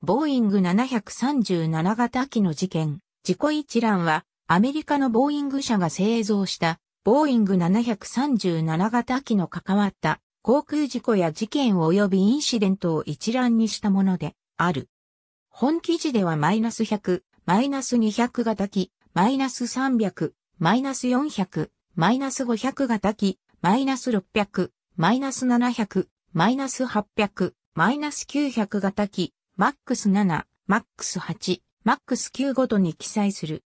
ボーイング737型機の事件、事故一覧は、アメリカのボーイング社が製造した、ボーイング737型機の関わった、航空事故や事件及びインシデントを一覧にしたもので、ある。本記事ではマイナス100、マイナス200型機、マイナス300、マイナス400、マイナス500型機、マイナス600、マイナス700、マイナス800、マイナス900型機、MAX7、MAX8、MAX9 ごとに記載する。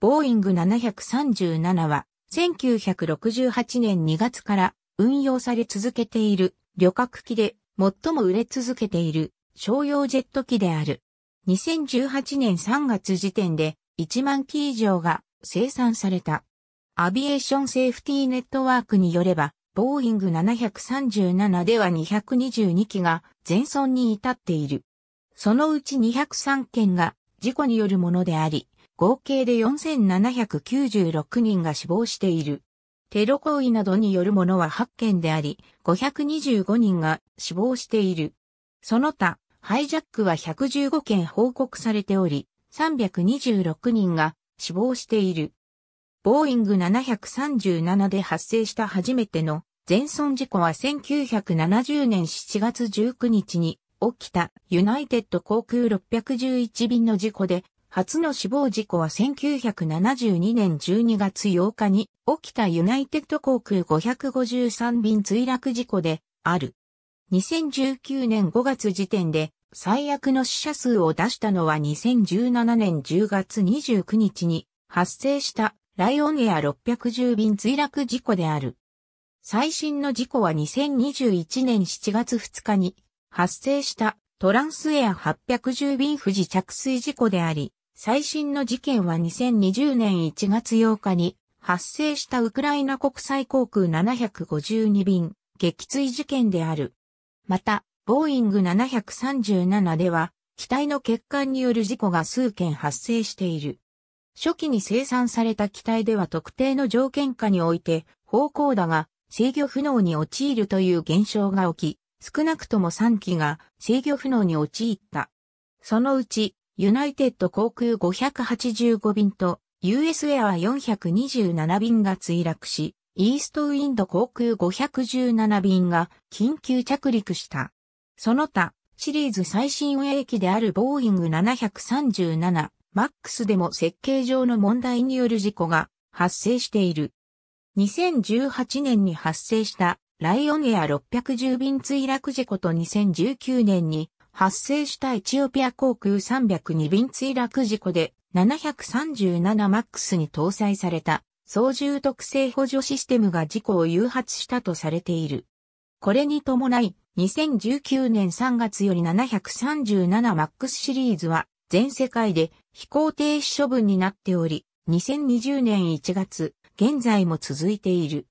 ボーイング737は、1968年2月から運用され続けている旅客機で最も売れ続けている商用ジェット機である。2018年3月時点で1万機以上が生産された。アビエーションセーフティーネットワークによれば、ボーイング737では222機が全損に至っている。そのうち203件が事故によるものであり、合計で4796人が死亡している。テロ行為などによるものは8件であり、525人が死亡している。その他、ハイジャックは115件報告されており、326人が死亡している。ボーイング737で発生した初めての全損事故は1970年7月19日に起きたユナイテッド航空611便の事故で、初の死亡事故は1972年12月8日に起きたユナイテッド航空553便墜落事故である。2019年5月時点で最悪の死者数を出したのは2017年10月29日に発生したライオンエア610便墜落事故である。最新の事故は2021年7月2日に発生したトランスエア810便富士着水事故であり、最新の事件は2020年1月8日に発生したウクライナ国際航空752便撃墜事件である。また、ボーイング737では、機体の欠陥による事故が数件発生している。初期に生産された機体では特定の条件下において、方向だが制御不能に陥るという現象が起き、少なくとも3機が制御不能に陥った。そのうち、ユナイテッド航空585便と US エア427便が墜落し、イーストウィンド航空517便が緊急着陸した。その他、シリーズ最新営機であるボーイング737、MAX でも設計上の問題による事故が発生している。2018年に発生したライオンエア610便墜落事故と2019年に発生したエチオピア航空302便墜落事故で 737MAX に搭載された操縦特性補助システムが事故を誘発したとされている。これに伴い、2019年3月より 737MAX シリーズは全世界で飛行停止処分になっており、2020年1月、現在も続いている。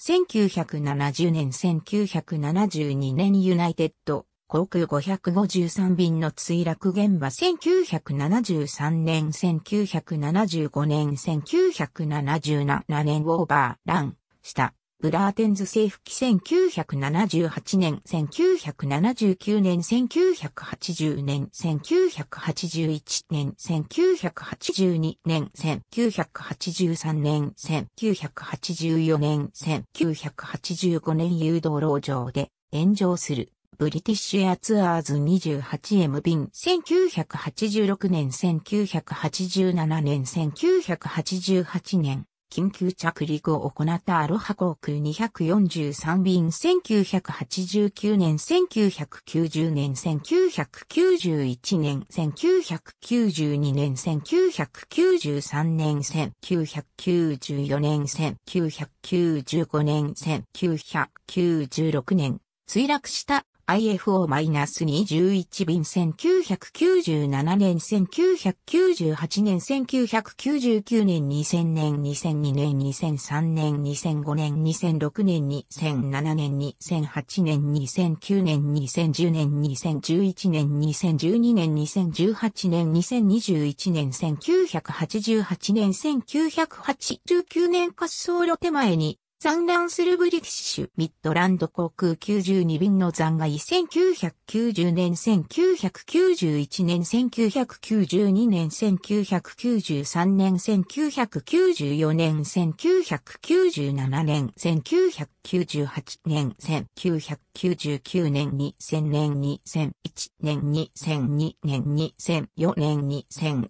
1970年1972年ユナイテッド航空553便の墜落現場1973年1975年1977年オーバーランしたブラーテンズ政府期1978年、1979年、1980年、1981年、1982年、1983年、1984年、1985年誘導路上で炎上する。ブリティッシュエアツアーズ 28M 便1986年1987年1988年緊急着陸を行ったアロハ航空243便1989年、1990年、1991年、1992年、1993年、1994年、1995年、1996年、墜落した IFO-21 便1997年、1998年、1999年、2000年、2002年、2003年、2005年、2006年、2007年、2008年、2009年、2010年、2011年、2012年、2018年、2021年、1988年、1989年滑走路手前に残乱するブリティッシュミッドランド航空92便の残骸1990年1991年1992年1993年1994年1997年1998年1999年2000年2001年2002年2004年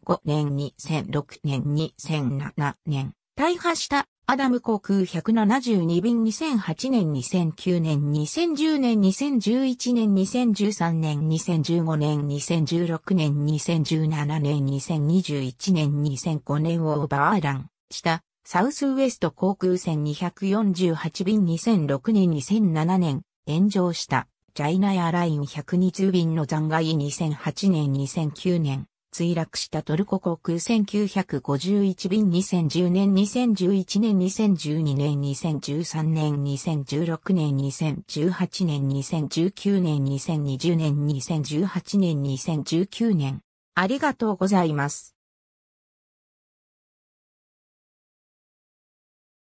2005年2006年2007年大破したアダム航空172便2008年2009年2010年2011年2013年2015年2016年2017年2021年2005年をオーバーランしたサウスウエスト航空船248便2006年2007年炎上したチャイナエアライン120便の残骸2008年2009年墜落したトルコ航空1951便2010年2011年2012年2013年2016年2018年2019年2020年2018年2019年ありがとうございます。